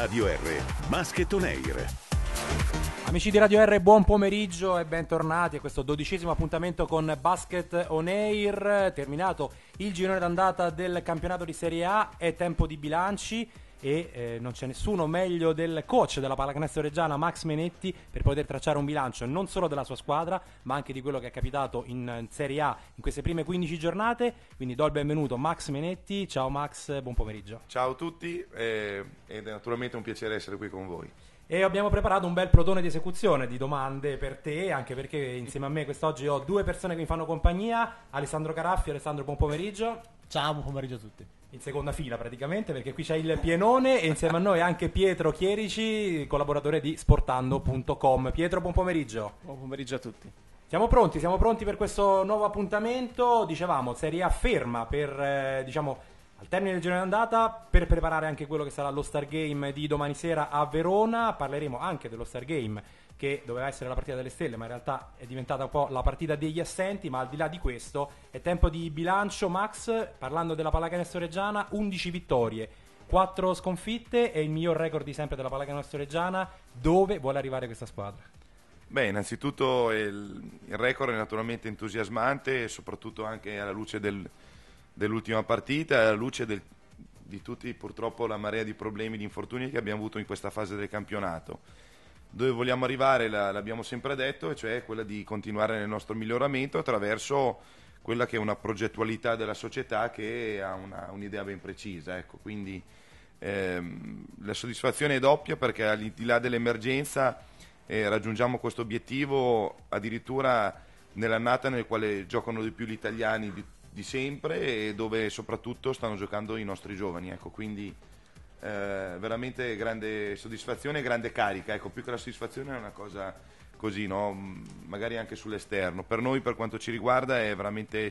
Radio R, Maschetton Air. Amici di Radio R, buon pomeriggio e bentornati a questo dodicesimo appuntamento con Basket On Air. Terminato il girone d'andata del campionato di Serie A, è tempo di bilanci e eh, non c'è nessuno meglio del coach della pallacanestro reggiana Max Menetti per poter tracciare un bilancio non solo della sua squadra ma anche di quello che è capitato in, in Serie A in queste prime 15 giornate quindi do il benvenuto Max Menetti ciao Max buon pomeriggio ciao a tutti eh, ed è naturalmente un piacere essere qui con voi e abbiamo preparato un bel protone di esecuzione di domande per te, anche perché insieme a me quest'oggi ho due persone che mi fanno compagnia, Alessandro Caraffi, Alessandro buon pomeriggio. Ciao, buon pomeriggio a tutti in seconda fila praticamente perché qui c'è il pienone e insieme a noi anche Pietro Chierici, collaboratore di sportando.com. Pietro, buon pomeriggio. Buon pomeriggio a tutti. Siamo pronti, siamo pronti per questo nuovo appuntamento. Dicevamo, Serie A ferma per eh, diciamo, al termine del girone d'andata, per preparare anche quello che sarà lo Star Game di domani sera a Verona, parleremo anche dello Star Game che doveva essere la partita delle stelle, ma in realtà è diventata un po' la partita degli assenti, ma al di là di questo è tempo di bilancio Max, parlando della pallacanestro reggiana, 11 vittorie, 4 sconfitte e il miglior record di sempre della pallacanestro reggiana, dove vuole arrivare questa squadra? Beh, innanzitutto il, il record è naturalmente entusiasmante, soprattutto anche alla luce del, dell'ultima partita alla luce del, di tutti purtroppo la marea di problemi, di infortuni che abbiamo avuto in questa fase del campionato. Dove vogliamo arrivare l'abbiamo sempre detto, e cioè quella di continuare nel nostro miglioramento attraverso quella che è una progettualità della società che ha una, un'idea ben precisa. Ecco. Quindi ehm, la soddisfazione è doppia perché al di là dell'emergenza eh, raggiungiamo questo obiettivo addirittura nell'annata nel quale giocano di più gli italiani di, di sempre e dove soprattutto stanno giocando i nostri giovani. Ecco, quindi eh, veramente grande soddisfazione e grande carica. Ecco, più che la soddisfazione è una cosa così, no? Mm, magari anche sull'esterno. Per noi, per quanto ci riguarda,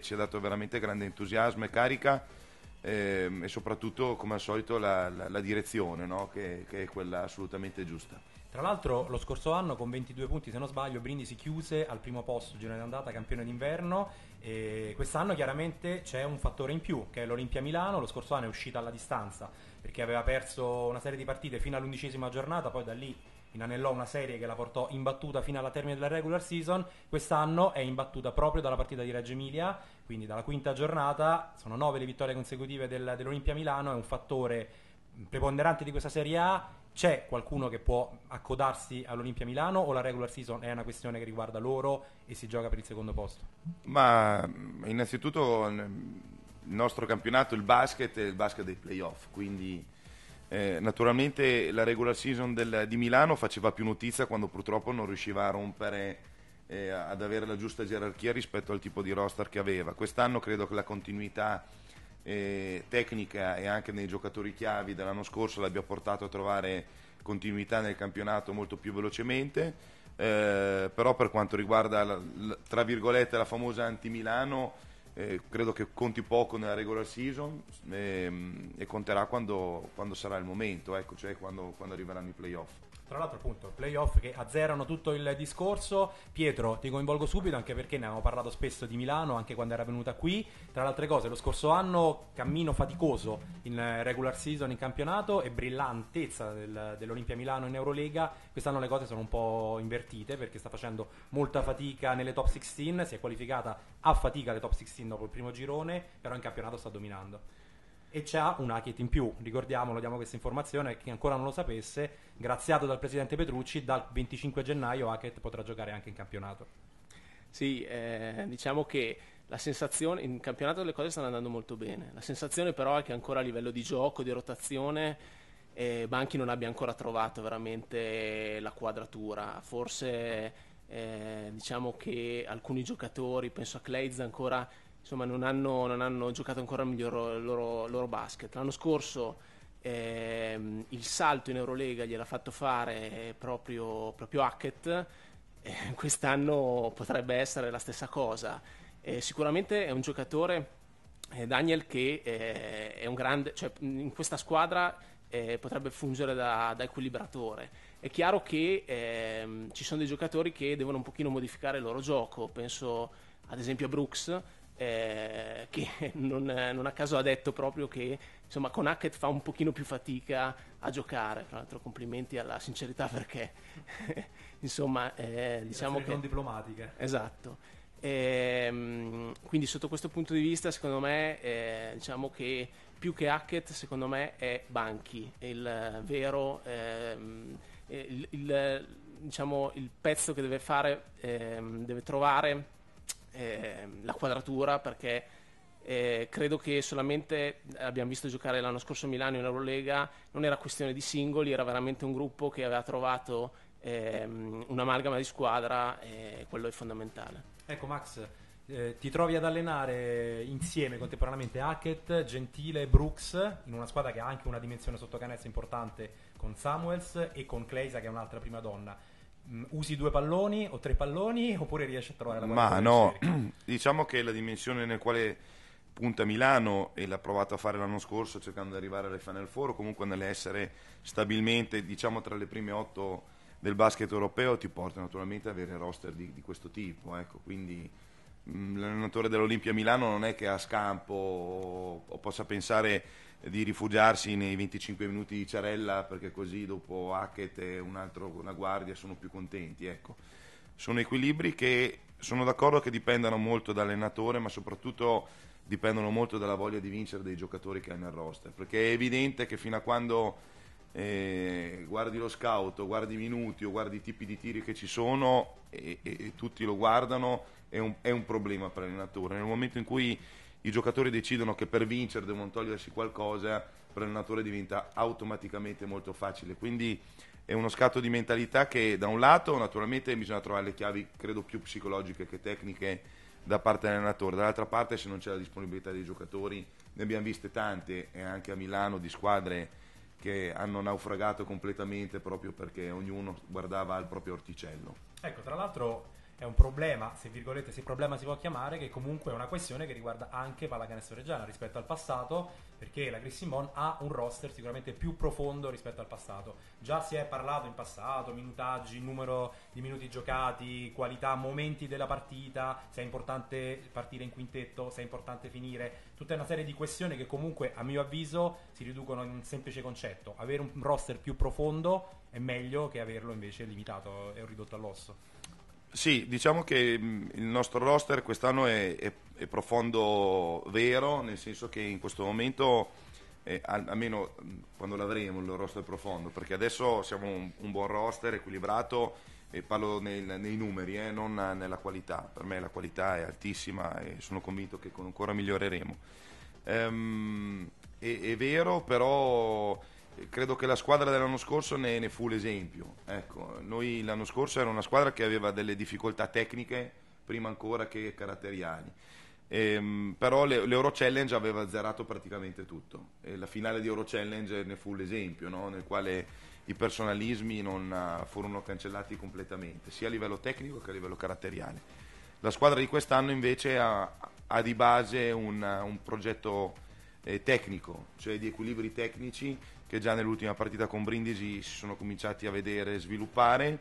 ci ha dato veramente grande entusiasmo e carica. Ehm, e soprattutto come al solito la, la, la direzione no? che, che è quella assolutamente giusta. Tra l'altro lo scorso anno con 22 punti se non sbaglio Brindisi chiuse al primo posto girone d'andata campione d'inverno e quest'anno chiaramente c'è un fattore in più che è l'Olimpia Milano, lo scorso anno è uscita alla distanza perché aveva perso una serie di partite fino all'undicesima giornata, poi da lì inanellò una serie che la portò imbattuta fino alla termine della regular season, quest'anno è imbattuta proprio dalla partita di Reggio Emilia, quindi dalla quinta giornata, sono nove le vittorie consecutive del, dell'Olimpia Milano, è un fattore preponderante di questa Serie A c'è qualcuno che può accodarsi all'Olimpia Milano o la regular season è una questione che riguarda loro e si gioca per il secondo posto? Ma innanzitutto il nostro campionato, il basket, è il basket dei playoff, quindi eh, naturalmente la regular season del, di Milano faceva più notizia quando purtroppo non riusciva a rompere, eh, ad avere la giusta gerarchia rispetto al tipo di roster che aveva. Quest'anno credo che la continuità eh, tecnica e anche nei giocatori chiavi dell'anno scorso l'abbia portato a trovare continuità nel campionato molto più velocemente. Eh, però per quanto riguarda la, la, tra virgolette la famosa anti-Milano eh, credo che conti poco nella regular season ehm, e conterà quando, quando, sarà il momento ecco, cioè quando, quando arriveranno i playoff tra l'altro, appunto, playoff che azzerano tutto il discorso. Pietro, ti coinvolgo subito anche perché ne abbiamo parlato spesso di Milano, anche quando era venuta qui. Tra le altre cose, lo scorso anno cammino faticoso in eh, regular season in campionato e brillantezza del, dell'Olimpia Milano in Eurolega. Quest'anno le cose sono un po' invertite perché sta facendo molta fatica nelle top 16, si è qualificata a fatica alle top 16 dopo il primo girone, però in campionato sta dominando e c'ha un hackett in più, ricordiamolo, diamo questa informazione, chi ancora non lo sapesse, graziato dal presidente Petrucci, dal 25 gennaio hackett potrà giocare anche in campionato. Sì, eh, diciamo che la sensazione, in campionato le cose stanno andando molto bene, la sensazione però è che ancora a livello di gioco, di rotazione, eh, Banchi non abbia ancora trovato veramente la quadratura, forse eh, diciamo che alcuni giocatori, penso a Kleiz ancora insomma, non hanno, non hanno giocato ancora il miglior loro, loro basket. L'anno scorso eh, il salto in Eurolega gliel'ha fatto fare proprio, proprio Hackett, eh, quest'anno potrebbe essere la stessa cosa. Eh, sicuramente è un giocatore, eh, Daniel, che eh, è un grande, cioè, in questa squadra eh, potrebbe fungere da, da, equilibratore. È chiaro che ehm, ci sono dei giocatori che devono un pochino modificare il loro gioco, penso ad esempio a Brooks eh, che non, non, a caso ha detto proprio che insomma, con Hackett fa un pochino più fatica a giocare. Tra l'altro complimenti alla sincerità perché insomma eh, diciamo che... Non diplomatiche. Esatto. E, ehm, quindi sotto questo punto di vista secondo me eh, diciamo che più che Hackett secondo me è Banchi il vero ehm, il, il, diciamo, il pezzo che deve fare ehm, deve trovare eh, la quadratura perché eh, credo che solamente abbiamo visto giocare l'anno scorso a Milano in Eurolega, non era questione di singoli, era veramente un gruppo che aveva trovato ehm, un'amalgama di squadra e quello è fondamentale. Ecco Max, eh, ti trovi ad allenare insieme contemporaneamente Hackett, Gentile e Brooks in una squadra che ha anche una dimensione sotto canestro importante con Samuels e con Cleisa che è un'altra prima donna Mm, usi due palloni o tre palloni oppure riesci a trovare la palla? Ma no, diciamo che la dimensione nel quale punta Milano e l'ha provato a fare l'anno scorso cercando di arrivare alle Final Four o comunque nell'essere stabilmente diciamo tra le prime otto del basket europeo ti porta naturalmente ad avere roster di, di questo tipo, ecco, quindi mh, mm, l'allenatore dell'Olimpia Milano non è che ha scampo o, o possa pensare di rifugiarsi nei 25 minuti di Ciarella perché così dopo Hackett e un altro, una guardia sono più contenti. Ecco. Sono equilibri che sono d'accordo che dipendano molto dall'allenatore, ma soprattutto dipendono molto dalla voglia di vincere dei giocatori che hai nel roster, perché è evidente che fino a quando eh, guardi lo scout, guardi i minuti o guardi i tipi di tiri che ci sono e, e, e tutti lo guardano, è un, è un problema per l'allenatore. Nel momento in cui i giocatori decidono che per vincere devono togliersi qualcosa, per l'allenatore diventa automaticamente molto facile. Quindi è uno scatto di mentalità che da un lato naturalmente bisogna trovare le chiavi, credo più psicologiche che tecniche da parte dell'allenatore, dall'altra parte se non c'è la disponibilità dei giocatori, ne abbiamo viste tante e anche a Milano di squadre che hanno naufragato completamente proprio perché ognuno guardava al proprio orticello. Ecco, tra l'altro è un problema, se virgolette, se problema si può chiamare, che comunque è una questione che riguarda anche pallacanestro reggiana rispetto al passato, perché la Chris Simon ha un roster sicuramente più profondo rispetto al passato. Già si è parlato in passato, minutaggi, numero di minuti giocati, qualità, momenti della partita, se è importante partire in quintetto, se è importante finire, tutta una serie di questioni che comunque a mio avviso si riducono in un semplice concetto. Avere un roster più profondo è meglio che averlo invece limitato e ridotto all'osso. Sì, diciamo che mm, il nostro roster quest'anno è, è, è profondo vero, nel senso che in questo momento, eh, al, almeno mm, quando l'avremo, il roster profondo, perché adesso siamo un, un buon roster equilibrato, e parlo nel, nei numeri, eh, non nella qualità, per me la qualità è altissima e sono convinto che ancora miglioreremo. Ehm, è, è vero, però credo che la squadra dell'anno scorso ne, ne fu l'esempio. Ecco, noi l'anno scorso era una squadra che aveva delle difficoltà tecniche prima ancora che caratteriali. Ehm, però le, l'Euro Challenge aveva azzerato praticamente tutto e la finale di Euro Challenge ne fu l'esempio no? nel quale i personalismi non, ah, furono cancellati completamente sia a livello tecnico che a livello caratteriale la squadra di quest'anno invece ha, ha di base un, un progetto eh, tecnico cioè di equilibri tecnici che già nell'ultima partita con Brindisi si sono cominciati a vedere e sviluppare.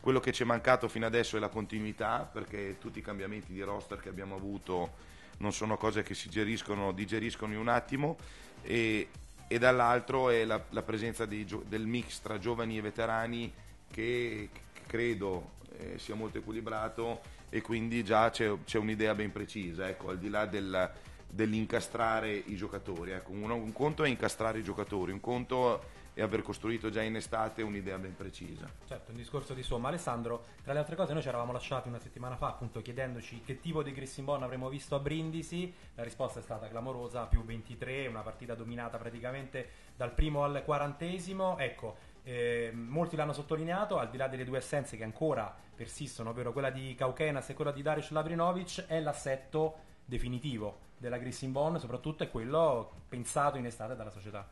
Quello che ci è mancato fino adesso è la continuità, perché tutti i cambiamenti di roster che abbiamo avuto non sono cose che si geriscono, digeriscono in un attimo e, e dall'altro è la, la presenza di, del mix tra giovani e veterani che, credo eh, sia molto equilibrato e quindi già c'è, c'è un'idea ben precisa, ecco, al di là del, dell'incastrare i giocatori. Ecco, uno, un conto è incastrare i giocatori, un conto è aver costruito già in estate un'idea ben precisa. Certo, un discorso di somma. Alessandro, tra le altre cose noi ci eravamo lasciati una settimana fa appunto chiedendoci che tipo di Chris Bon avremmo visto a Brindisi, la risposta è stata clamorosa, più 23, una partita dominata praticamente dal primo al quarantesimo. Ecco, eh, molti l'hanno sottolineato, al di là delle due essenze che ancora persistono, ovvero quella di Kaukenas e quella di Darius Labrinovic, è l'assetto definitivo della Grissin Bond soprattutto è quello pensato in estate dalla società.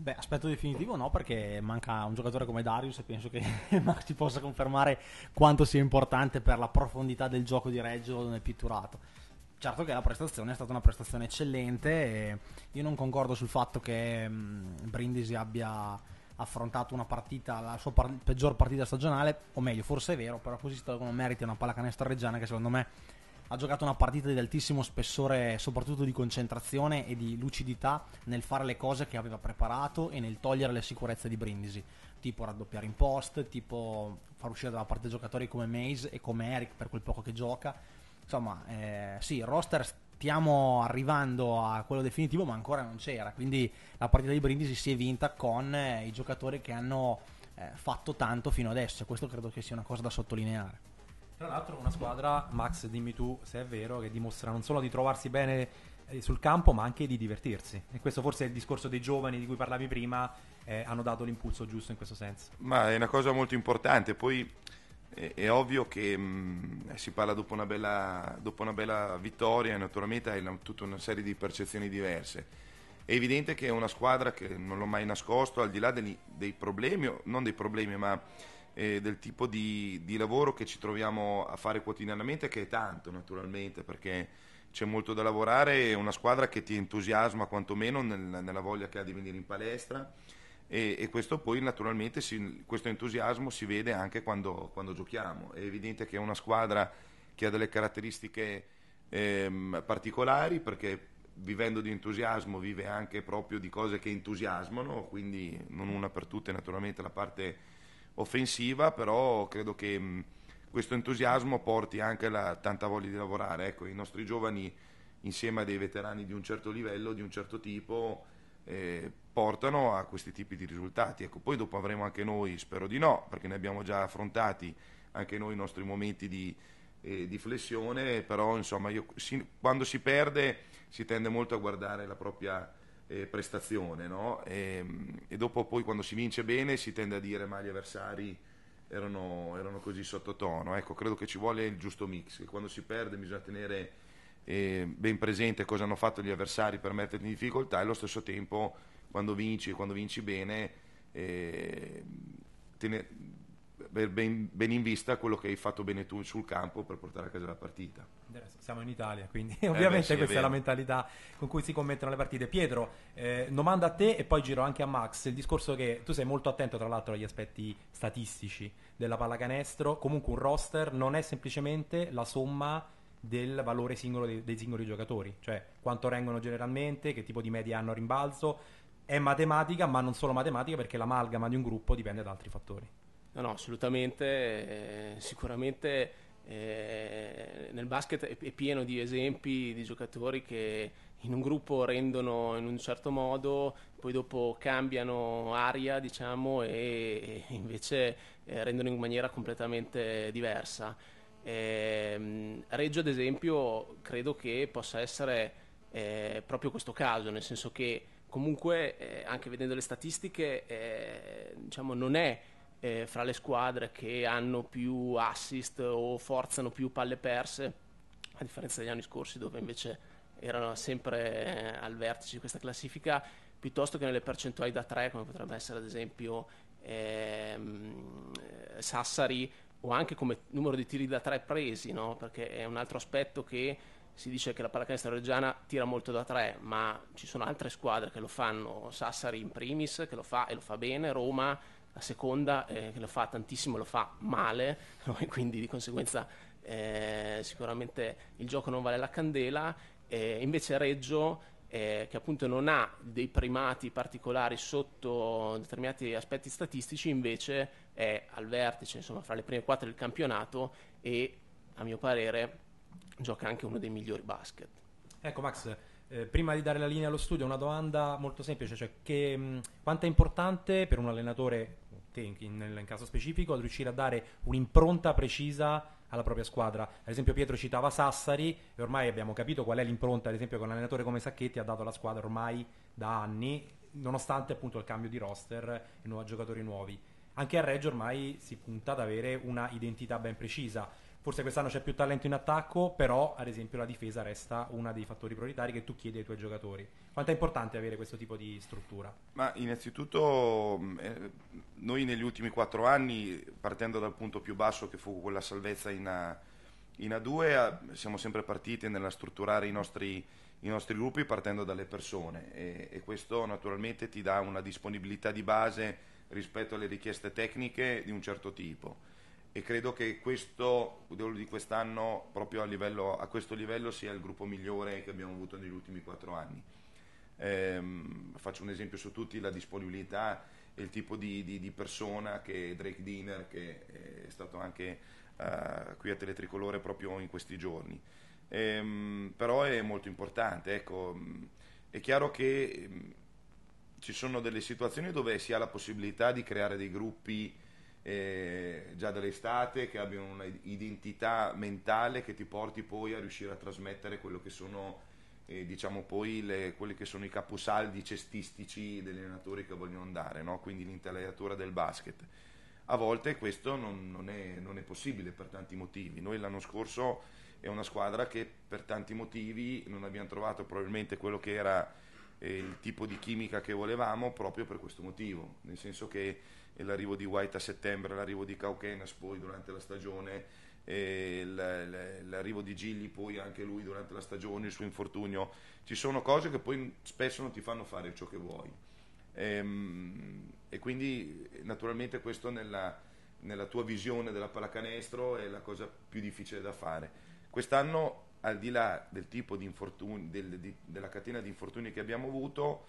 Beh, aspetto definitivo no, perché manca un giocatore come Darius e penso che Max ci possa confermare quanto sia importante per la profondità del gioco di Reggio nel pitturato. Certo che la prestazione è stata una prestazione eccellente e io non concordo sul fatto che mm, Brindisi abbia affrontato una partita, la sua par- peggior partita stagionale, o meglio, forse è vero, però così si tolgono meriti a una pallacanestro reggiana che secondo me ha giocato una partita di altissimo spessore, soprattutto di concentrazione e di lucidità nel fare le cose che aveva preparato e nel togliere le sicurezze di Brindisi, tipo raddoppiare in post, tipo far uscire dalla parte giocatori come Maze e come Eric per quel poco che gioca. Insomma, eh, sì, il roster stiamo arrivando a quello definitivo, ma ancora non c'era, quindi la partita di Brindisi si è vinta con eh, i giocatori che hanno eh, fatto tanto fino adesso, questo credo che sia una cosa da sottolineare. Tra l'altro una squadra, Max dimmi tu se è vero, che dimostra non solo di trovarsi bene eh, sul campo ma anche di divertirsi. E questo forse è il discorso dei giovani di cui parlavi prima, eh, hanno dato l'impulso giusto in questo senso. Ma è una cosa molto importante, poi è, è ovvio che mh, mm, si parla dopo una bella, dopo una bella vittoria e naturalmente hai tutta una serie di percezioni diverse. È evidente che è una squadra che non l'ho mai nascosto, al di là dei, dei problemi, non dei problemi ma eh, del tipo di, di, lavoro che ci troviamo a fare quotidianamente, che è tanto naturalmente, perché c'è molto da lavorare, è una squadra che ti entusiasma quantomeno nel, nella voglia che ha di venire in palestra e, e questo poi naturalmente si, questo entusiasmo si vede anche quando, quando giochiamo. È evidente che è una squadra che ha delle caratteristiche ehm, particolari perché vivendo di entusiasmo vive anche proprio di cose che entusiasmano, quindi non una per tutte naturalmente la parte offensiva, però credo che mh, mm, questo entusiasmo porti anche la tanta voglia di lavorare. Ecco, I nostri giovani, insieme a dei veterani di un certo livello, di un certo tipo, eh, portano a questi tipi di risultati. Ecco, poi dopo avremo anche noi, spero di no, perché ne abbiamo già affrontati anche noi i nostri momenti di, eh, di flessione, però insomma io, si, quando si perde si tende molto a guardare la propria eh, prestazione, no? e, e, dopo poi quando si vince bene si tende a dire ma gli avversari erano, erano così sottotono, ecco credo che ci vuole il giusto mix, che quando si perde bisogna tenere eh, ben presente cosa hanno fatto gli avversari per metterti in difficoltà e allo stesso tempo quando vinci, e quando vinci bene eh, tenere per ben, ben, in vista quello che hai fatto bene tu sul campo per portare a casa la partita. Siamo in Italia, quindi eh ovviamente beh, sì, questa è, è, la mentalità con cui si commettono le partite. Pietro, eh, domanda a te e poi giro anche a Max. Il discorso che tu sei molto attento, tra l'altro, agli aspetti statistici della pallacanestro. Comunque un roster non è semplicemente la somma del valore singolo dei, dei singoli giocatori, cioè quanto rengono generalmente, che tipo di media hanno a rimbalzo. È matematica, ma non solo matematica, perché l'amalgama di un gruppo dipende da altri fattori. No, no, assolutamente, eh, sicuramente eh, nel basket è, pieno di esempi di giocatori che in un gruppo rendono in un certo modo, poi dopo cambiano aria, diciamo, e, invece eh, rendono in maniera completamente diversa. Ehm, Reggio, ad esempio, credo che possa essere eh, proprio questo caso, nel senso che comunque, eh, anche vedendo le statistiche, diciamo, non è eh, fra le squadre che hanno più assist o forzano più palle perse, a differenza degli anni scorsi dove invece erano sempre eh, al vertice di questa classifica, piuttosto che nelle percentuali da tre, come potrebbe essere ad esempio ehm, eh, Sassari o anche come numero di tiri da tre presi, no? perché è un altro aspetto che si dice che la pallacanestro reggiana tira molto da tre, ma ci sono altre squadre che lo fanno, Sassari in primis che lo fa e lo fa bene, Roma la seconda eh, che lo fa tantissimo, lo fa male, quindi di conseguenza eh, sicuramente il gioco non vale la candela, eh, invece Reggio eh, che appunto non ha dei primati particolari sotto determinati aspetti statistici, invece è al vertice, insomma, fra le prime quattro del campionato e a mio parere gioca anche uno dei migliori basket. Ecco Max, eh, prima di dare la linea allo studio, una domanda molto semplice, cioè che, mh, quanto è importante per un allenatore te in, in, caso specifico, ad riuscire a dare un'impronta precisa alla propria squadra. Ad esempio Pietro citava Sassari e ormai abbiamo capito qual è l'impronta, ad esempio, che un allenatore come Sacchetti ha dato alla squadra ormai da anni, nonostante appunto il cambio di roster e nuovi giocatori nuovi. Anche a Reggio ormai si punta ad avere una identità ben precisa Forse quest'anno c'è più talento in attacco, però ad esempio la difesa resta uno dei fattori prioritari che tu chiedi ai tuoi giocatori. Quanto è importante avere questo tipo di struttura? Ma innanzitutto mm, eh, noi negli ultimi quattro anni, partendo dal punto più basso che fu quella salvezza in, A, in A2, siamo sempre partiti nella strutturare i nostri i nostri gruppi partendo dalle persone e, e, questo naturalmente ti dà una disponibilità di base rispetto alle richieste tecniche di un certo tipo e credo che questo, quello di quest'anno, proprio a, livello, a, questo livello, sia il gruppo migliore che abbiamo avuto negli ultimi quattro anni. Ehm, faccio un esempio su tutti, la disponibilità e il tipo di, di, di persona che Drake Diner che eh, è stato anche eh, qui a Teletricolore proprio in questi giorni. Ehm, però è molto importante, ecco, mm, è chiaro che mm, ci sono delle situazioni dove si ha la possibilità di creare dei gruppi eh, già dall'estate, che abbiano un'identità mentale che ti porti poi a riuscire a trasmettere quello che sono, eh, diciamo poi, le, quelli che sono i caposaldi cestistici degli allenatori che vogliono andare, no? quindi l'intelaiatura del basket. A volte questo non, non, è, non è possibile per tanti motivi. Noi l'anno scorso è una squadra che per tanti motivi non abbiamo trovato probabilmente quello che era eh, il tipo di chimica che volevamo proprio per questo motivo, nel senso che l'arrivo di White a settembre, l'arrivo di Cauchenas poi durante la stagione, l'arrivo di Gilli poi anche lui durante la stagione, il suo infortunio, ci sono cose che poi spesso non ti fanno fare ciò che vuoi. E, ehm, e quindi naturalmente questo nella, nella tua visione della pallacanestro è la cosa più difficile da fare. Quest'anno, al di là del tipo di infortuni, del, di, della catena di infortuni che abbiamo avuto,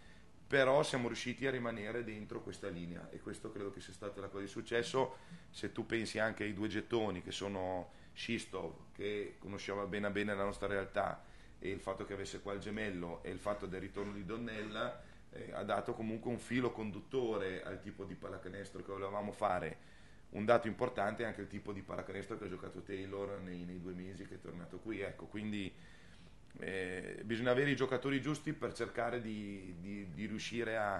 però siamo riusciti a rimanere dentro questa linea e questo credo che sia stata la cosa di successo se tu pensi anche ai due gettoni che sono Shistov che conosceva bene bene la nostra realtà e il fatto che avesse qua il gemello e il fatto del ritorno di Donnella eh, ha dato comunque un filo conduttore al tipo di pallacanestro che volevamo fare un dato importante è anche il tipo di pallacanestro che ha giocato Taylor nei, nei due mesi che è tornato qui ecco quindi eh, bisogna avere i giocatori giusti per cercare di, di, di riuscire a,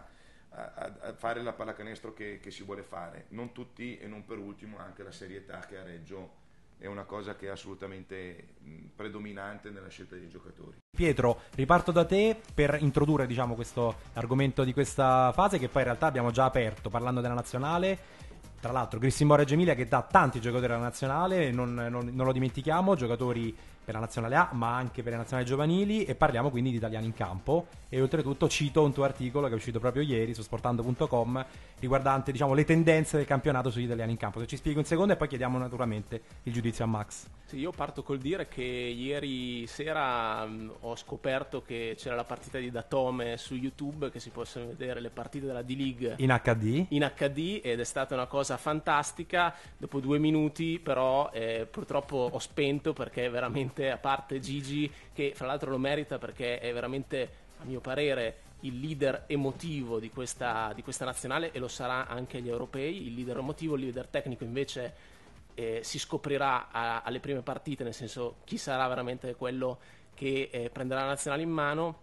a, a, fare la pallacanestro che, che si vuole fare. Non tutti e non per ultimo anche la serietà che a Reggio è una cosa che è assolutamente predominante nella scelta dei giocatori. Pietro, riparto da te per introdurre diciamo, questo argomento di questa fase che poi in realtà abbiamo già aperto parlando della nazionale. Tra l'altro, Grissimbo Reggio Emilia che dà tanti giocatori alla nazionale, non, non, non lo dimentichiamo, giocatori per la nazionale A, ma anche per le nazionali giovanili e parliamo quindi di italiani in campo e oltretutto cito un tuo articolo che è uscito proprio ieri su sportando.com riguardante diciamo, le tendenze del campionato sugli italiani in campo. Se ci spieghi un secondo e poi chiediamo naturalmente il giudizio a Max. Sì, io parto col dire che ieri sera mh, ho scoperto che c'era la partita di Datome su YouTube che si possono vedere le partite della D-League in HD. In HD ed è stata una cosa fantastica. Dopo due minuti però eh, purtroppo ho spento perché veramente veramente, a parte Gigi, che fra l'altro lo merita perché è veramente, a mio parere, il leader emotivo di questa, di questa nazionale e lo sarà anche agli europei, il leader emotivo, il leader tecnico invece eh, si scoprirà a, alle prime partite, nel senso chi sarà veramente quello che eh, prenderà la nazionale in mano,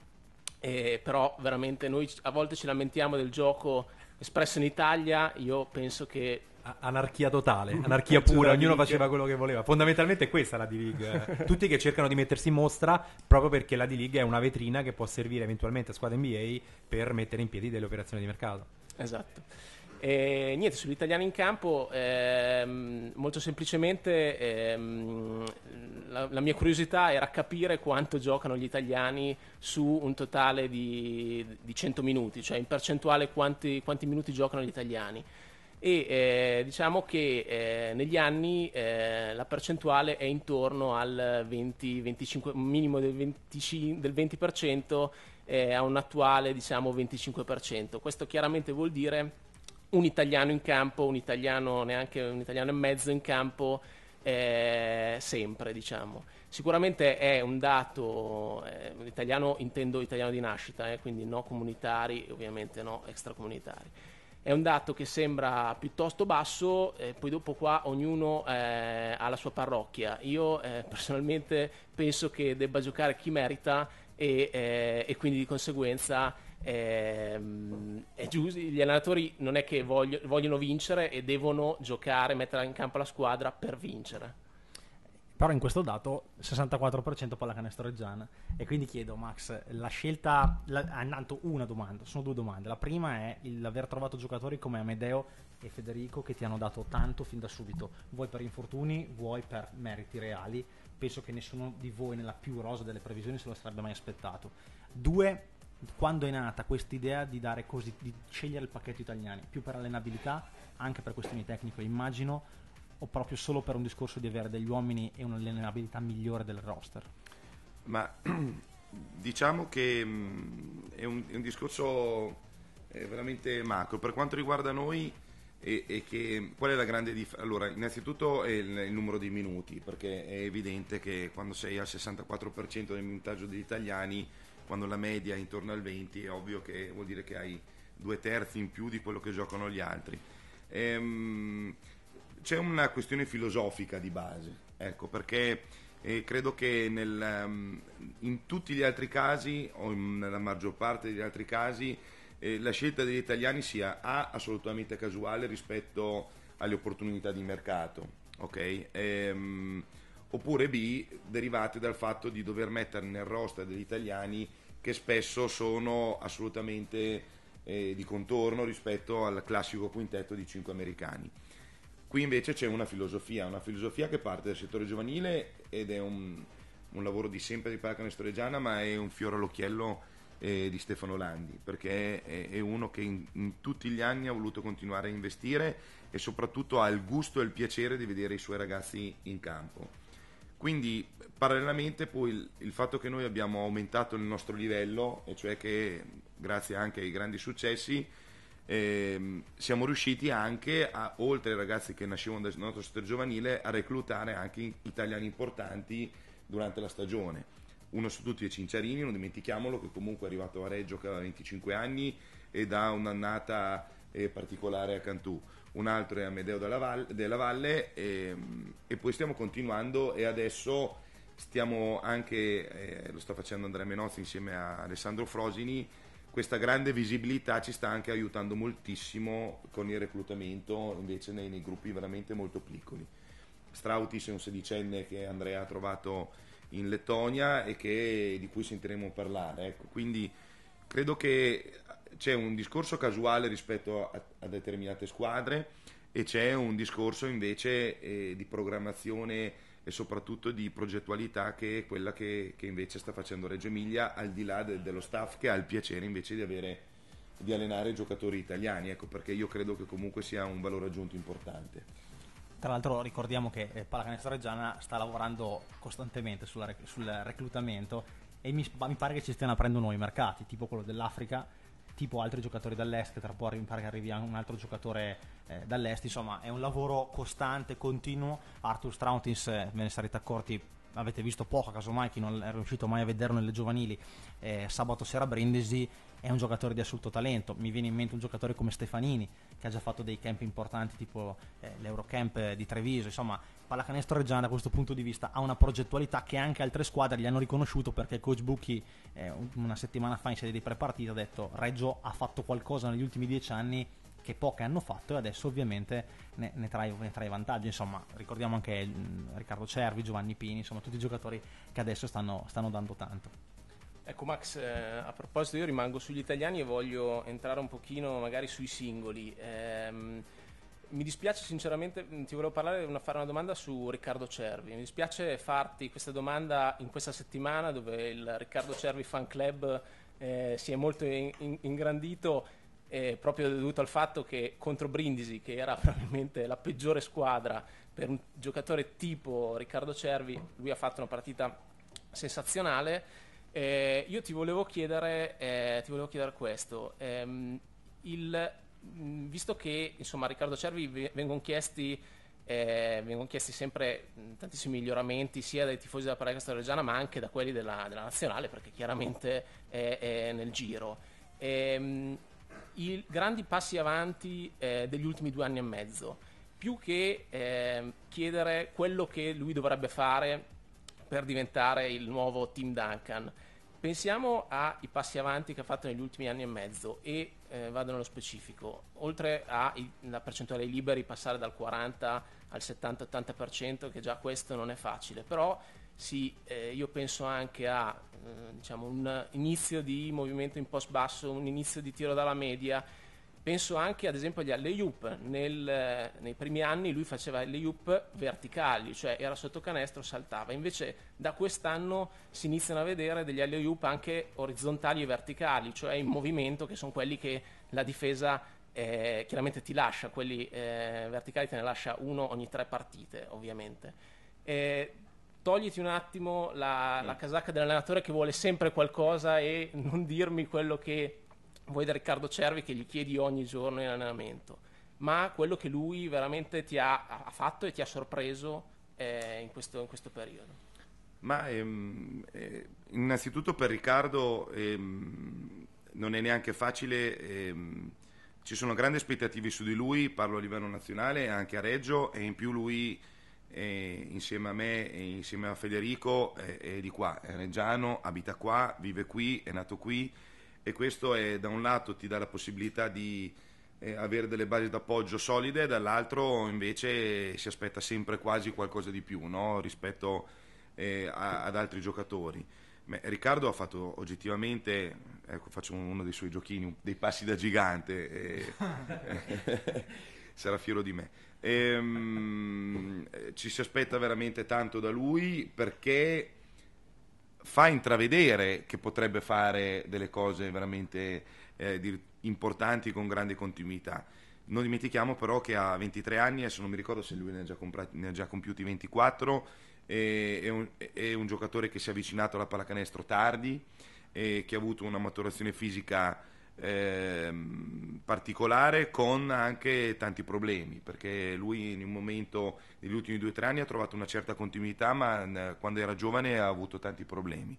eh, però veramente noi a volte ci lamentiamo del gioco espresso in Italia, io penso che anarchia totale, anarchia pura, ognuno faceva quello che voleva. Fondamentalmente è questa la D-League. Tutti che cercano di mettersi in mostra proprio perché la D-League è una vetrina che può servire eventualmente a squadre NBA per mettere in piedi delle operazioni di mercato. Esatto. E, niente, sugli italiani in campo, ehm, molto semplicemente ehm, la, la, mia curiosità era capire quanto giocano gli italiani su un totale di, di 100 minuti, cioè in percentuale quanti, quanti minuti giocano gli italiani e eh, diciamo che eh, negli anni eh, la percentuale è intorno al 20, 25, minimo del, 20, del 20% a un attuale diciamo 25%. Questo chiaramente vuol dire un italiano in campo, un italiano neanche un italiano e mezzo in campo eh, sempre diciamo. Sicuramente è un dato, eh, italiano intendo italiano di nascita, eh, quindi no comunitari, ovviamente no extracomunitari è un dato che sembra piuttosto basso, eh, poi dopo qua ognuno eh, ha la sua parrocchia. Io eh, personalmente penso che debba giocare chi merita e, eh, e quindi di conseguenza ehm, giusto, gli allenatori non è che voglio, vogliono vincere e devono giocare, mettere in campo la squadra per vincere. Però in questo dato 64% pallacanestro pallacanestreggiana. E quindi chiedo, Max, la scelta. La, intanto una domanda, sono due domande. La prima è l'aver trovato giocatori come Amedeo e Federico che ti hanno dato tanto fin da subito, vuoi per infortuni, vuoi per meriti reali. Penso che nessuno di voi, nella più rosa delle previsioni, se lo sarebbe mai aspettato. Due, quando è nata quest'idea di, così, di scegliere il pacchetto italiani, più per allenabilità, anche per questioni tecniche, immagino o proprio solo per un discorso di avere degli uomini e un'allenabilità migliore del roster? Ma diciamo che mh, mm, è, un, è, un, discorso è eh, veramente macro. Per quanto riguarda noi, è, è che, qual è la grande differenza? Allora, innanzitutto è il, il, numero di minuti, perché è evidente che quando sei al 64% del minutaggio degli italiani, quando la media è intorno al 20%, è ovvio che vuol dire che hai due terzi in più di quello che giocano gli altri. Ehm, c'è una questione filosofica di base, ecco, perché eh, credo che nel, um, in tutti gli altri casi, o in, nella maggior parte degli altri casi, eh, la scelta degli italiani sia A, assolutamente casuale rispetto alle opportunità di mercato, okay? ehm, oppure B, derivate dal fatto di dover mettere nel roster degli italiani che spesso sono assolutamente eh, di contorno rispetto al classico quintetto di 5 americani. Qui invece c'è una filosofia, una filosofia che parte dal settore giovanile ed è un, un lavoro di sempre di Parca Nestoreggiana, ma è un fiore all'occhiello eh, di Stefano Landi, perché è, è uno che in, in, tutti gli anni ha voluto continuare a investire e soprattutto ha il gusto e il piacere di vedere i suoi ragazzi in campo. Quindi parallelamente poi il, il fatto che noi abbiamo aumentato il nostro livello, e cioè che grazie anche ai grandi successi, eh, siamo riusciti anche a, oltre ai ragazzi che nascevano dal nostro settore giovanile, a reclutare anche italiani importanti durante la stagione. Uno su tutti è Cinciarini, non dimentichiamolo, che comunque è arrivato a Reggio che aveva 25 anni e ha un'annata eh, particolare a Cantù. Un altro è Amedeo della Valle, della Valle eh, e poi stiamo continuando e adesso stiamo anche, eh, lo sta facendo Andrea Menozzi insieme a Alessandro Frosini, questa grande visibilità ci sta anche aiutando moltissimo con il reclutamento invece nei, nei gruppi veramente molto piccoli. Strautis è un sedicenne che Andrea ha trovato in Lettonia e che, di cui sentiremo parlare. Ecco, quindi credo che c'è un discorso casuale rispetto a, a determinate squadre e c'è un discorso invece eh, di programmazione e soprattutto di progettualità che è quella che, che invece sta facendo Reggio Emilia al di là de, dello staff che ha il piacere invece di, avere, di allenare giocatori italiani, ecco perché io credo che comunque sia un valore aggiunto importante. Tra l'altro ricordiamo che eh, Pallacanestro Reggiana sta lavorando costantemente sulla, sul reclutamento e mi, mi, pare che ci stiano aprendo nuovi mercati, tipo quello dell'Africa tipo altri giocatori dall'est, che tra poco pare che arrivi un altro giocatore eh, dall'est, insomma è un lavoro costante, continuo, Arthur Strautins ve eh, ne sarete accorti avete visto poco, casomai chi non è riuscito mai a vederlo nelle giovanili, eh, sabato sera a Brindisi è un giocatore di assoluto talento. Mi viene in mente un giocatore come Stefanini, che ha già fatto dei camp importanti tipo eh, l'Eurocamp di Treviso. Insomma, pallacanestro reggiana da questo punto di vista ha una progettualità che anche altre squadre gli hanno riconosciuto perché coach Bucchi eh, una settimana fa in sede di prepartita ha detto Reggio ha fatto qualcosa negli ultimi dieci anni che poche hanno fatto e adesso ovviamente ne, ne trae, ne trae vantaggi. Insomma, ricordiamo anche mm, Riccardo Cervi, Giovanni Pini, insomma tutti i giocatori che adesso stanno, stanno dando tanto. Ecco Max, eh, a proposito io rimango sugli italiani e voglio entrare un pochino magari sui singoli. Eh, mi dispiace sinceramente, mm, ti volevo parlare, una, fare una domanda su Riccardo Cervi. Mi dispiace farti questa domanda in questa settimana dove il Riccardo Cervi fan club eh, si è molto in, in, ingrandito eh, proprio dovuto al fatto che contro Brindisi, che era probabilmente la peggiore squadra per un giocatore tipo Riccardo Cervi, lui ha fatto una partita sensazionale. Eh, io ti volevo chiedere, eh, ti volevo chiedere questo. Ehm, il, visto che insomma, a Riccardo Cervi vengono chiesti, eh, vengono chiesti sempre tantissimi miglioramenti sia dai tifosi della Paraga Reggiana ma anche da quelli della, della nazionale perché chiaramente è, è nel giro. Ehm, i grandi passi avanti eh, degli ultimi due anni e mezzo, più che eh, chiedere quello che lui dovrebbe fare per diventare il nuovo Team Duncan. Pensiamo ai passi avanti che ha fatto negli ultimi anni e mezzo e eh, vado nello specifico, oltre alla percentuale dei liberi passare dal 40 al 70-80% che già questo non è facile, però sì, eh, io penso anche a eh, diciamo un inizio di movimento in post basso, un inizio di tiro dalla media. Penso anche ad esempio agli alley-oop, Nel, eh, nei primi anni lui faceva alley-oop verticali, cioè era sotto canestro, saltava, invece da quest'anno si iniziano a vedere degli alley-oop anche orizzontali e verticali, cioè in movimento che sono quelli che la difesa eh, chiaramente ti lascia, quelli eh, verticali te ne lascia uno ogni tre partite ovviamente. Eh, togliti un attimo la, la mm. casacca dell'allenatore che vuole sempre qualcosa e non dirmi quello che vuoi da Riccardo Cervi che gli chiedi ogni giorno in allenamento, ma quello che lui veramente ti ha, ha fatto e ti ha sorpreso eh, in, questo, in, questo, periodo. Ma ehm, eh, innanzitutto per Riccardo ehm, non è neanche facile, ehm, ci sono grandi aspettative su di lui, parlo a livello nazionale, anche a Reggio e in più lui e insieme a me e insieme a Federico è, eh, è di qua, è reggiano, abita qua, vive qui, è nato qui e questo è, da un lato ti dà la possibilità di eh, avere delle basi d'appoggio solide, dall'altro invece si aspetta sempre quasi qualcosa di più no? rispetto eh, a, ad altri giocatori. Beh, Riccardo ha fatto oggettivamente, ecco faccio uno dei suoi giochini, dei passi da gigante, eh, sarà fiero di me Ehm, eh, ci si aspetta veramente tanto da lui perché fa intravedere che potrebbe fare delle cose veramente eh, importanti con grande continuità. Non dimentichiamo però che ha 23 anni, adesso non mi ricordo se lui ne ha già, comprati, ne ha già compiuti 24, è, un, è, un, giocatore che si è avvicinato alla pallacanestro tardi, e che ha avuto una maturazione fisica ehm, particolare con anche tanti problemi, perché lui in un momento, negli ultimi due o tre anni, ha trovato una certa continuità, ma quando era giovane ha avuto tanti problemi.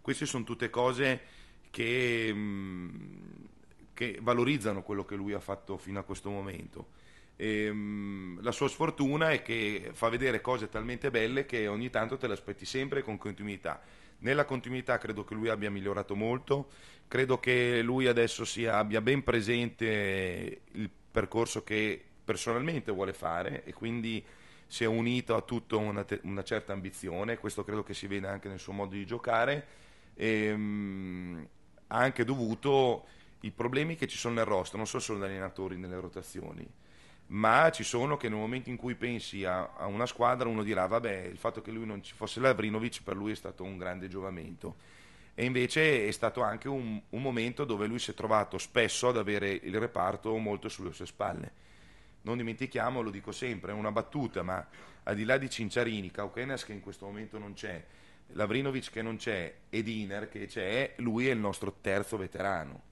Queste sono tutte cose che, mm, che valorizzano quello che lui ha fatto fino a questo momento. E, ehm, la sua sfortuna è che fa vedere cose talmente belle che ogni tanto te le aspetti sempre con continuità. Nella continuità credo che lui abbia migliorato molto credo che lui adesso sia, abbia ben presente il percorso che personalmente vuole fare e quindi si è unito a tutta una, una, certa ambizione, questo credo che si veda anche nel suo modo di giocare, e, ehm, mh, anche dovuto ai problemi che ci sono nel roster, non sono solo gli allenatori nelle rotazioni, ma ci sono che nel momento in cui pensi a, a una squadra uno dirà vabbè il fatto che lui non ci fosse Lavrinovic per lui è stato un grande giovamento e invece è stato anche un, un, momento dove lui si è trovato spesso ad avere il reparto molto sulle sue spalle. Non dimentichiamo, lo dico sempre, è una battuta, ma al di là di Cinciarini, Cauchenas che in questo momento non c'è, Lavrinovic che non c'è e Diner che c'è, lui è il nostro terzo veterano.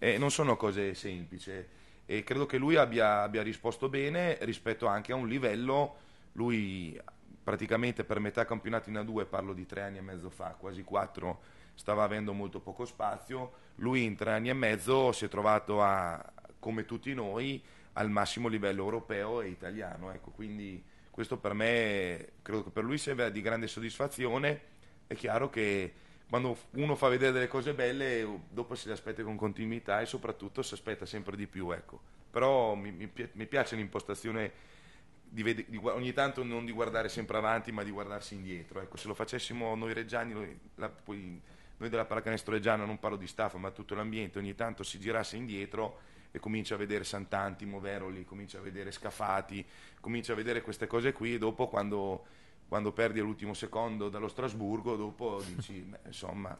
E non sono cose semplici e credo che lui abbia, abbia risposto bene rispetto anche a un livello, lui praticamente per metà campionato in A2, parlo di tre anni e mezzo fa, quasi quattro, stava avendo molto poco spazio, lui in tre anni e mezzo si è trovato a, come tutti noi al massimo livello europeo e italiano, ecco, quindi questo per me credo che per lui sia di grande soddisfazione, è chiaro che quando uno fa vedere delle cose belle dopo si le aspetta con continuità e soprattutto si aspetta sempre di più, ecco. però mi, mi, mi piace l'impostazione di, vede, di, ogni tanto non di guardare sempre avanti ma di guardarsi indietro. Ecco, se lo facessimo noi reggiani, la, poi, noi della pallacanestro Reggiana, non parlo di staff ma tutto l'ambiente, ogni tanto si girasse indietro e comincia a vedere Sant'Antimo, Veroli, comincia a vedere Scafati, comincia a vedere queste cose qui e dopo quando, quando perdi l'ultimo secondo dallo Strasburgo, dopo dici, beh, insomma...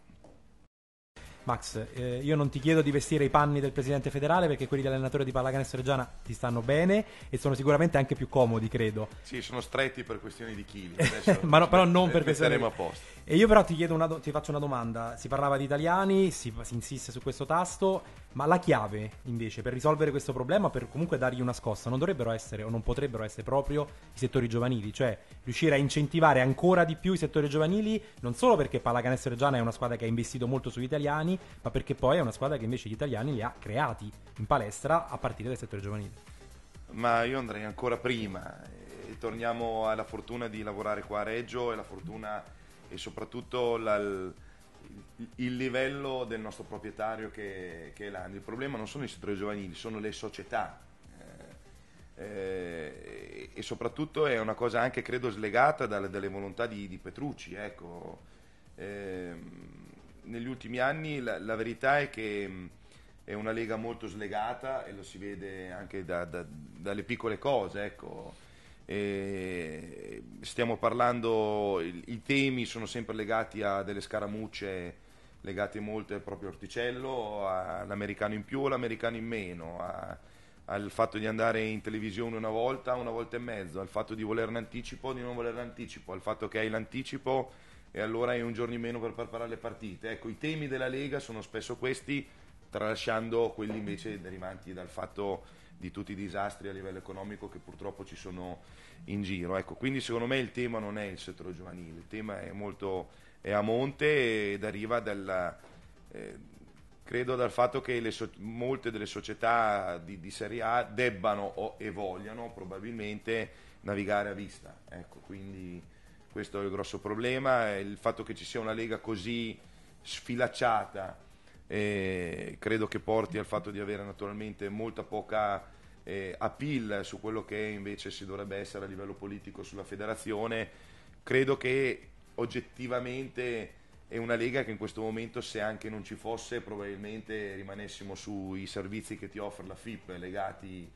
Max, eh, io non ti chiedo di vestire i panni del presidente federale perché quelli dell'allenatore di pallacanestro Reggiana ti stanno bene e sono sicuramente anche più comodi, credo. Sì, sono stretti per questioni di chili. Adesso, no, però non per questioni... Saremo a posto. E io però ti, do- ti, faccio una domanda. Si parlava di italiani, si, si, insiste su questo tasto, ma la chiave invece per risolvere questo problema, per comunque dargli una scossa, non dovrebbero essere o non potrebbero essere proprio i settori giovanili, cioè riuscire a incentivare ancora di più i settori giovanili, non solo perché Pallacanestro Reggiana è una squadra che ha investito molto sugli italiani, ma perché poi è una squadra che invece gli italiani li ha creati in palestra a partire dai settori giovanili. Ma io andrei ancora prima, e torniamo alla fortuna di lavorare qua a Reggio e la fortuna e soprattutto la, il, il, livello del nostro proprietario che, che è l'Andi. Il problema non sono i settori giovanili, sono le società. Eh, eh, e soprattutto è una cosa anche credo slegata dalle, dalle volontà di, di Petrucci. Ecco. Eh, negli ultimi anni la, la, verità è che è una lega molto slegata e lo si vede anche da, da, dalle piccole cose. Ecco. Eh, stiamo parlando, i, temi sono sempre legati a delle scaramucce legate molto al proprio orticello, all'americano in più o all'americano in meno, a, al fatto di andare in televisione una volta, una volta e mezzo, al fatto di voler l'anticipo o di non voler l'anticipo, al fatto che hai l'anticipo e allora hai un giorno in meno per preparare le partite. Ecco, i temi della Lega sono spesso questi, tralasciando quelli invece derivanti dal fatto di tutti i disastri a livello economico che purtroppo ci sono in giro. Ecco, quindi secondo me il tema non è il settore giovanile, il tema è molto è a monte ed arriva dal, eh, credo dal fatto che so- molte delle società di, di Serie A debbano e vogliano probabilmente navigare a vista. Ecco, quindi questo è il grosso problema, il fatto che ci sia una lega così sfilacciata eh, credo che porti al fatto di avere naturalmente molta poca eh, appeal su quello che invece si dovrebbe essere a livello politico sulla federazione. Credo che oggettivamente è una lega che in questo momento se anche non ci fosse probabilmente rimanessimo sui servizi che ti offre la FIP legati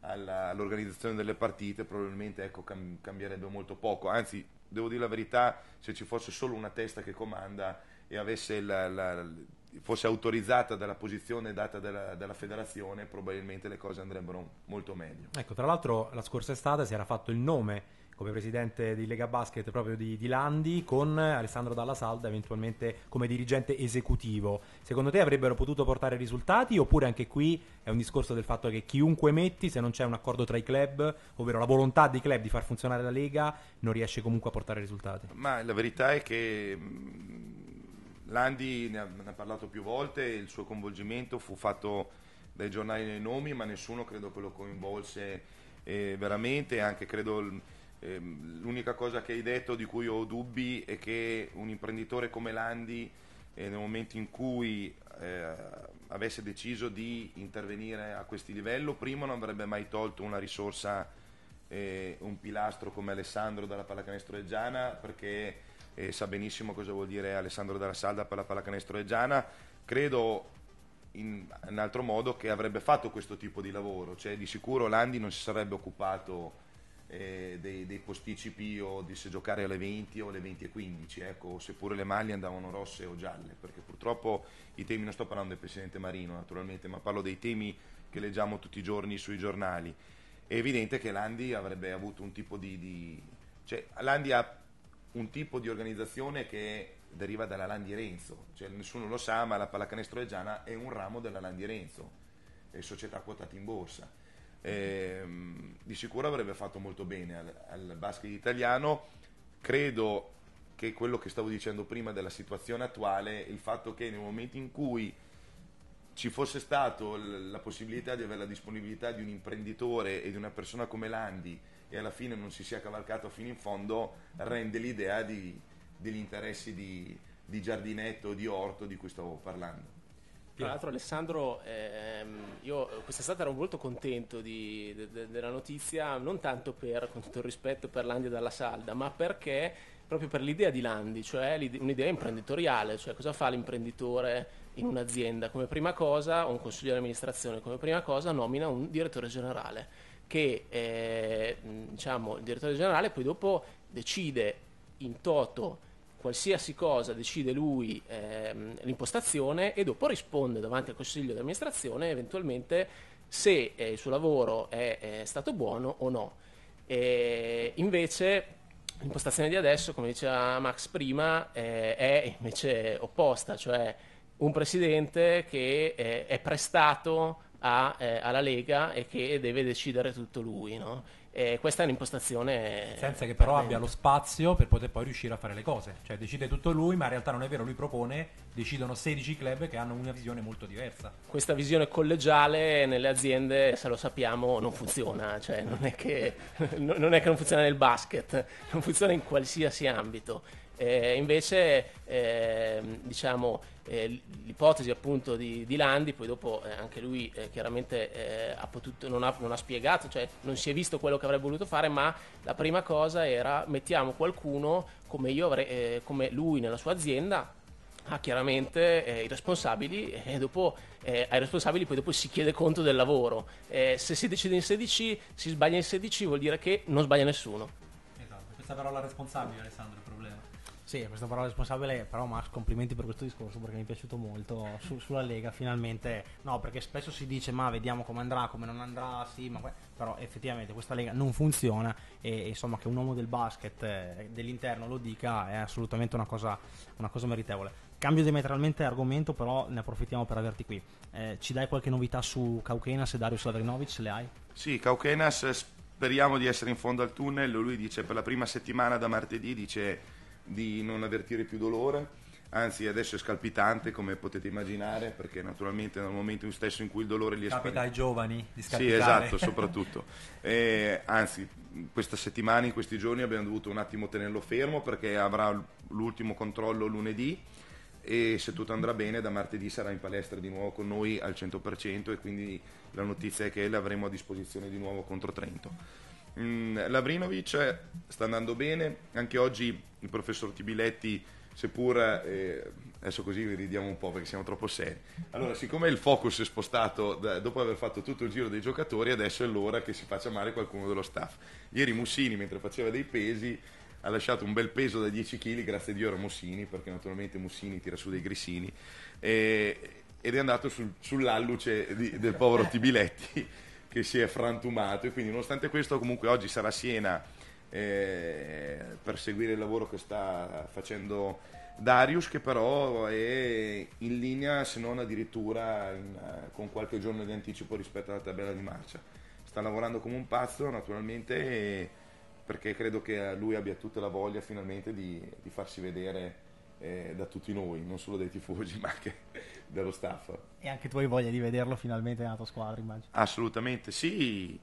alla, all'organizzazione delle partite probabilmente ecco, cam- cambierebbe molto poco anzi devo dire la verità se ci fosse solo una testa che comanda e avesse la, la, fosse autorizzata dalla posizione data dalla, dalla, federazione, probabilmente le cose andrebbero molto meglio. Ecco, tra l'altro la scorsa estate si era fatto il nome come presidente di Lega Basket proprio di, di Landi con Alessandro Dalla Salda eventualmente come dirigente esecutivo. Secondo te avrebbero potuto portare risultati oppure anche qui è un discorso del fatto che chiunque metti, se non c'è un accordo tra i club, ovvero la volontà dei club di far funzionare la Lega, non riesce comunque a portare risultati? Ma la verità è che Landi ne ha, ne ha, parlato più volte, il suo coinvolgimento fu fatto dai giornali nei nomi, ma nessuno credo che lo coinvolse eh, veramente, anche credo eh, l'unica cosa che hai detto di cui ho dubbi è che un imprenditore come Landi eh, nel momento in cui eh, avesse deciso di intervenire a questi livelli, prima non avrebbe mai tolto una risorsa, eh, un pilastro come Alessandro dalla pallacanestro Reggiana perché e sa benissimo cosa vuol dire Alessandro Dalla Salda per la pallacanestro Reggiana. Credo in un altro modo che avrebbe fatto questo tipo di lavoro, cioè di sicuro Landi non si sarebbe occupato eh, dei, dei, posticipi o di se giocare alle 20 o alle 20 e 15, ecco, seppure le maglie andavano rosse o gialle, perché purtroppo i temi, non sto parlando del Presidente Marino naturalmente, ma parlo dei temi che leggiamo tutti i giorni sui giornali. È evidente che Landi avrebbe avuto un tipo di... di cioè, Landi ha un tipo di organizzazione che deriva dalla Landi Renzo, cioè nessuno lo sa, ma la pallacanestro Reggiana è un ramo della Landi Renzo, è società quotata in borsa. E, ehm, di sicuro avrebbe fatto molto bene al, al basket italiano, credo che quello che stavo dicendo prima della situazione attuale, il fatto che nel momento in cui ci fosse stata la possibilità di avere la disponibilità di un imprenditore e di una persona come Landi, e alla fine non si sia cavalcato fino in fondo rende l'idea di, degli interessi di, di giardinetto, di orto di cui stavo parlando. Tra l'altro Alessandro, ehm, io quest'estate ero molto contento di, de, de, della notizia, non tanto per, con tutto il rispetto, per Landia dalla Salda, ma perché proprio per l'idea di Landi, cioè un'idea imprenditoriale, cioè cosa fa l'imprenditore in un'azienda come prima cosa, o un consiglio di amministrazione come prima cosa, nomina un direttore generale che eh, diciamo, il direttore generale poi dopo decide in toto qualsiasi cosa decide lui ehm, l'impostazione e dopo risponde davanti al consiglio di amministrazione eventualmente se eh, il suo lavoro è, è, stato buono o no. E invece l'impostazione di adesso, come diceva Max prima, eh, è invece opposta, cioè un presidente che eh, è prestato a, eh, alla Lega e che deve decidere tutto lui. No? questa è un'impostazione. Senza che però abbia lo spazio per poter poi riuscire a fare le cose. Cioè decide tutto lui, ma in realtà non è vero, lui propone, decidono 16 club che hanno una visione molto diversa. Questa visione collegiale nelle aziende, se lo sappiamo, non funziona. Cioè non è che non, è che non funziona nel basket, non funziona in qualsiasi ambito. Eh, invece, eh, diciamo, eh, l'ipotesi appunto di, di, Landi, poi dopo eh, anche lui eh, chiaramente eh, ha potuto, non, ha, non, ha, spiegato, cioè non si è visto quello che avrebbe voluto fare, ma la prima cosa era mettiamo qualcuno come, avrei, come lui nella sua azienda, ha ah, chiaramente eh, i responsabili e dopo eh, ai responsabili poi dopo si chiede conto del lavoro. Eh, se si decide in 16, si sbaglia in 16 vuol dire che non sbaglia nessuno. Esatto, questa parola responsabile Alessandro è il problema. Sì, questa parola responsabile, però Max, complimenti per questo discorso perché mi è piaciuto molto Su, sulla Lega finalmente. No, perché spesso si dice ma vediamo come andrà, come non andrà, sì, ma però effettivamente questa Lega non funziona e insomma che un uomo del basket eh, dell'interno lo dica è assolutamente una cosa, una cosa meritevole. Cambio diametralmente argomento, però ne approfittiamo per averti qui. Eh, ci dai qualche novità su Kaukenas e Dario Slavrinovic, le hai? Sì, Kaukenas eh, speriamo di essere in fondo al tunnel, lui dice per la prima settimana da martedì dice di non avvertire più dolore, anzi adesso è scalpitante come potete immaginare perché naturalmente nel momento stesso in cui il dolore li è Capita ai giovani di scalpitare. Sì, esatto, soprattutto. E, anzi, questa settimana, in questi giorni abbiamo dovuto un attimo tenerlo fermo perché avrà l'ultimo controllo lunedì e se tutto andrà bene da martedì sarà in palestra di nuovo con noi al 100% e quindi la notizia è che l'avremo a disposizione di nuovo contro Trento. Mm, Lavrinovic eh, sta andando bene, anche oggi il professor Tibiletti, seppur eh, adesso così ridiamo un po' perché siamo troppo seri. Allora, siccome il focus è spostato da, dopo aver fatto tutto il giro dei giocatori, adesso è l'ora che si faccia male qualcuno dello staff. Ieri Mussini, mentre faceva dei pesi, ha lasciato un bel peso da 10 kg, grazie a Dio era Mussini, perché naturalmente Mussini tira su dei grissini, e, ed è andato sul, sull'alluce di, del povero Tibiletti che si è frantumato e quindi nonostante questo comunque oggi sarà Siena eh, per seguire il lavoro che sta facendo Darius che però è in linea se non addirittura in, eh, con qualche giorno di anticipo rispetto alla tabella di marcia sta lavorando come un pazzo naturalmente perché credo che lui abbia tutta la voglia finalmente di, di farsi vedere eh, da tutti noi, non solo dai tifosi ma anche dello staff. E anche tu hai voglia di vederlo finalmente nella tua squadra immagino. Assolutamente sì,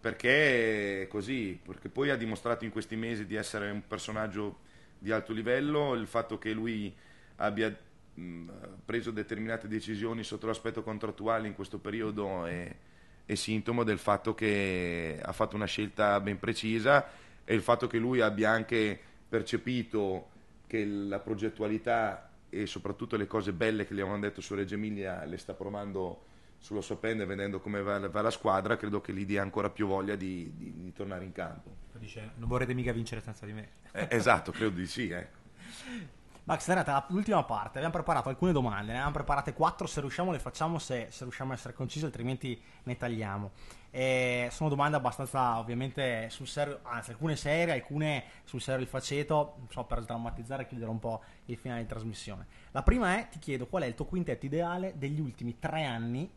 perché così, perché poi ha dimostrato in questi mesi di essere un personaggio di alto livello, il fatto che lui abbia mh, mm, preso determinate decisioni sotto l'aspetto contrattuale in questo periodo è, è sintomo del fatto che ha fatto una scelta ben precisa e il fatto che lui abbia anche percepito che la progettualità e soprattutto le cose belle che gli avevano detto su Reggio Emilia le sta provando sullo Sopende vedendo come va, va, la squadra, credo che gli dia ancora più voglia di, di, di tornare in campo. Dice, non vorrete mica vincere senza di me. Eh, esatto, credo di sì. Eh. Max, è andata l'ultima parte, abbiamo preparato alcune domande, ne abbiamo preparate quattro, se riusciamo le facciamo, se, se riusciamo a essere concisi, altrimenti ne tagliamo. E sono domande abbastanza ovviamente sul serio, anzi alcune serie, alcune sul serio il faceto, so, per sdrammatizzare e chiudere un po' il finale di trasmissione. La prima è, ti chiedo, qual è il tuo quintetto ideale degli ultimi tre anni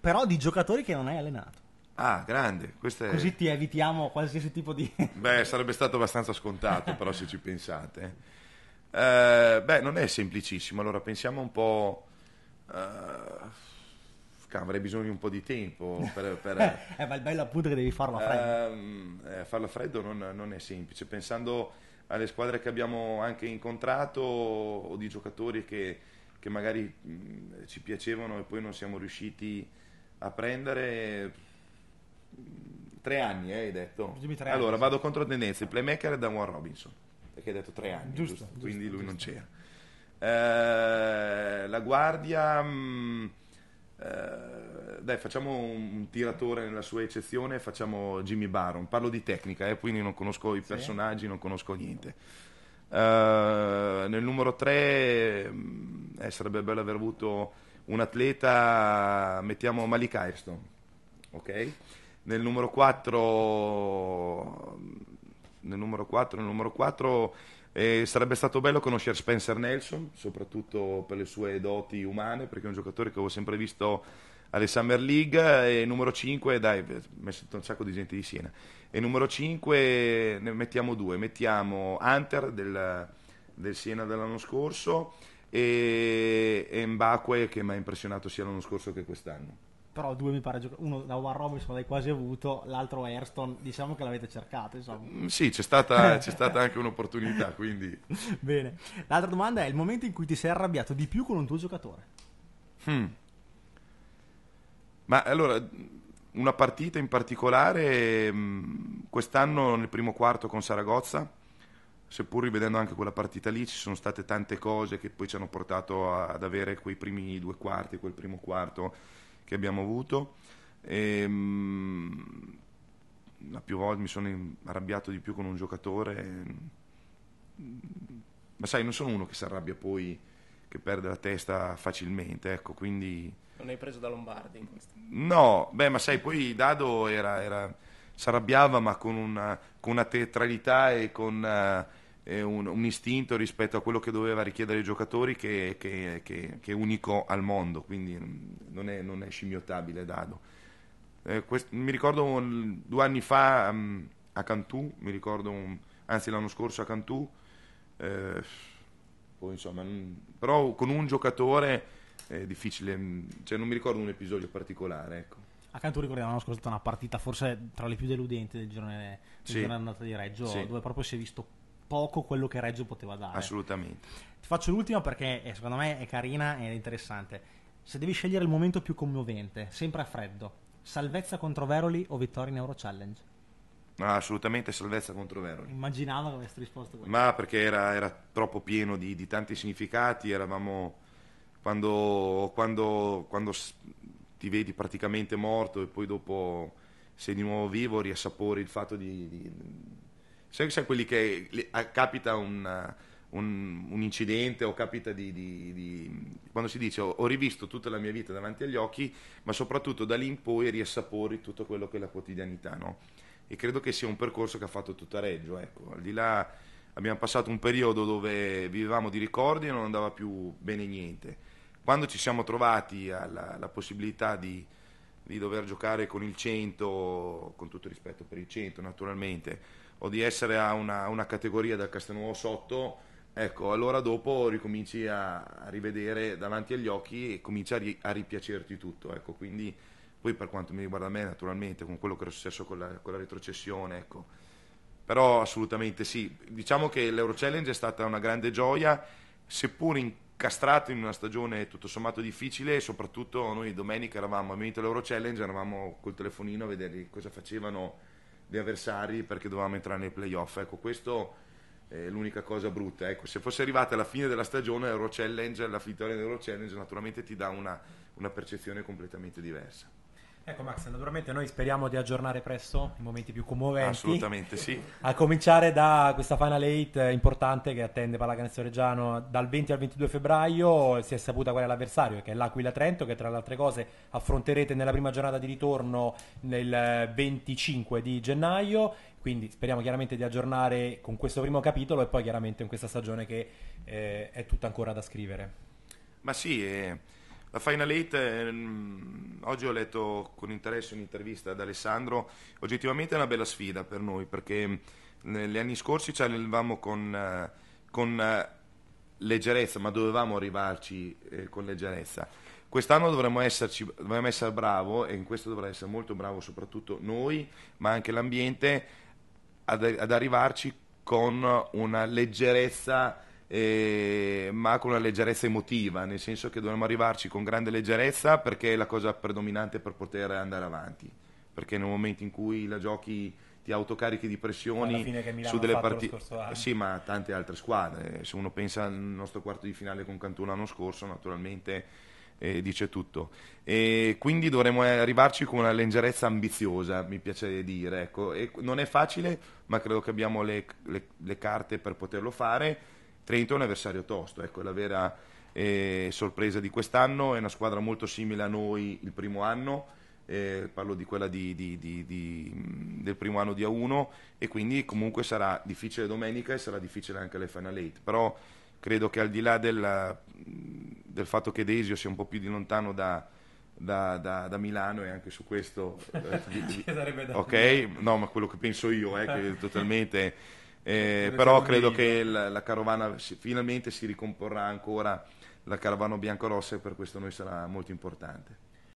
però di giocatori che non hai allenato. Ah, grande. È... Così ti evitiamo qualsiasi tipo di... beh, sarebbe stato abbastanza scontato, però se ci pensate. Eh, beh, non è semplicissimo. Allora, pensiamo un po'... Eh... Avrei bisogno di un po' di tempo per... per... eh, ma il bello appunto è che devi farlo a freddo. Ehm, eh, farlo a freddo non, non è semplice. Pensando alle squadre che abbiamo anche incontrato o di giocatori che, che magari mh, mm, ci piacevano e poi non siamo riusciti a prendere mm, tre anni, eh, hai detto. Anni, allora vado sì. contro tendenza, il playmaker è da Juan Robinson, perché hai detto tre anni, giusto, giusto? Giusto, quindi lui non c'era. Eh, la guardia, mh, mm, eh, dai, facciamo un, un, tiratore nella sua eccezione, facciamo Jimmy Baron. Parlo di tecnica, eh, quindi non conosco i personaggi, sì. non conosco niente. Eh, nel numero 3 mm, eh, sarebbe bello aver avuto un atleta, mettiamo Malik Airstone, ok? Nel numero 4, nel numero 4, nel numero 4 eh, sarebbe stato bello conoscere Spencer Nelson, soprattutto per le sue doti umane, perché è un giocatore che avevo sempre visto alle Summer League e numero 5, dai, ho messo un sacco di gente di Siena. E numero 5 ne mettiamo due, mettiamo Hunter del, del Siena dell'anno scorso e, e Mbakwe che mi ha impressionato sia l'anno scorso che quest'anno però due mi pare uno da One Robinson l'hai quasi avuto l'altro Ayrton diciamo che l'avete cercato insomma. Mm, sì c'è stata, c'è stata anche un'opportunità quindi bene l'altra domanda è il momento in cui ti sei arrabbiato di più con un tuo giocatore hmm. ma allora una partita in particolare mm, quest'anno nel primo quarto con Saragozza seppur rivedendo anche quella partita lì ci sono state tante cose che poi ci hanno portato a, ad avere quei primi due quarti, quel primo quarto che abbiamo avuto. E, ehm, mh, a più volte mi sono arrabbiato di più con un giocatore, ehm, ma sai, non sono uno che si arrabbia poi, che perde la testa facilmente, ecco, quindi... Non hai preso da Lombardi No, beh, ma sai, poi Dado era... era si arrabbiava ma con una, con una teatralità e con... Uh, un, un, istinto rispetto a quello che doveva richiedere ai giocatori che, che, che, che è unico al mondo, quindi non è, non è scimmiottabile Dado. Eh, quest, mi ricordo due anni fa um, a Cantù, ricordo, um, anzi l'anno scorso a Cantù, eh, poi, insomma, mm, però con un giocatore è difficile, mm, cioè, non mi ricordo un episodio particolare. Ecco. A Cantù ricordiamo l'anno scorso è stata una partita forse tra le più deludenti del giorno, del sì. giorno andata di Reggio, sì. dove proprio si è visto poco quello che Reggio poteva dare. Assolutamente. Ti faccio l'ultima perché eh, secondo me è carina e interessante. Se devi scegliere il momento più commovente, sempre a freddo, salvezza contro Veroli o vittoria in Euro Challenge? No, assolutamente salvezza contro Veroli. Immaginavo che avresti risposto questo. Ma perché era, era troppo pieno di, di, tanti significati, eravamo quando, quando, quando ti vedi praticamente morto e poi dopo sei di nuovo vivo, riassapori il fatto di, di Sai che sono quelli che capita un, eh, un, un, incidente o capita di, di, di Quando si dice ho, rivisto tutta la mia vita davanti agli occhi, ma soprattutto da lì in poi riassapori tutto quello che è la quotidianità, no? E credo che sia un percorso che ha fatto tutta Reggio, ecco. Al di là abbiamo passato un periodo dove vivevamo di ricordi e non andava più bene niente. Quando ci siamo trovati alla, alla possibilità di, di dover giocare con il 100, con tutto rispetto per il 100 naturalmente, o di essere a una, una categoria del Castelnuovo sotto, ecco, allora dopo ricominci a, a rivedere davanti agli occhi e cominci a, ri, a ripiacerti tutto, ecco, quindi poi per quanto mi riguarda me naturalmente con quello che era successo con la, con la retrocessione, ecco, però assolutamente sì, diciamo che l'Euro Challenge è stata una grande gioia, seppur incastrato in una stagione tutto sommato difficile soprattutto noi domenica eravamo a vinto l'Euro Challenge, eravamo col telefonino a vedere cosa facevano gli avversari perché dovevamo entrare nei playoff. Ecco, questo è l'unica cosa brutta. Ecco, se fosse arrivata alla fine della stagione Euro Challenge, la vittoria dell'Euro Challenge naturalmente ti dà una, una percezione completamente diversa. Ecco Max, naturalmente noi speriamo di aggiornare presto i momenti più commoventi. Assolutamente sì. A cominciare da questa Final 8 eh, importante che attende Pallacanestro Reggiano dal 20 al 22 febbraio, si è saputa qual è l'avversario, che è l'Aquila Trento che tra le altre cose affronterete nella prima giornata di ritorno nel 25 eh, di gennaio quindi speriamo chiaramente di aggiornare con questo primo capitolo e poi chiaramente in questa stagione che eh, è tutta ancora da scrivere. Ma sì, eh, la Final 8, ehm, oggi ho letto con interesse un'intervista ad Alessandro, oggettivamente è una bella sfida per noi perché negli anni scorsi ci allevavamo con, eh, con, eh, leggerezza, ma dovevamo arrivarci eh, con leggerezza. Quest'anno dovremmo, esserci, dovremmo essere bravo e in questo dovrà essere molto bravo soprattutto noi, ma anche l'ambiente, ad, ad arrivarci con una leggerezza eh, ma con una leggerezza emotiva, nel senso che dobbiamo arrivarci con grande leggerezza perché è la cosa predominante per poter andare avanti, perché nel momento in cui la giochi ti autocarichi di pressioni su delle partite sì ma tante altre squadre se uno pensa al nostro quarto di finale con Cantù l'anno scorso naturalmente eh, dice tutto e quindi dovremmo eh, arrivarci con una leggerezza ambiziosa mi piace dire ecco. non è facile ma credo che abbiamo le, le, le carte per poterlo fare Trento è un avversario tosto, ecco, è la vera eh, sorpresa di quest'anno, è una squadra molto simile a noi il primo anno, eh, parlo di quella di, di, di, del primo anno di A1 e quindi comunque sarà difficile domenica e sarà difficile anche le Final 8, però credo che al di là della, del fatto che Desio sia un po' più di lontano da, da, da, da, Milano e anche su questo eh, ok no ma quello che penso io è eh, che totalmente eh, però credo che la, la carovana si, finalmente si ricomporrà ancora la carovana bianco-rossa e per questo noi sarà molto importante.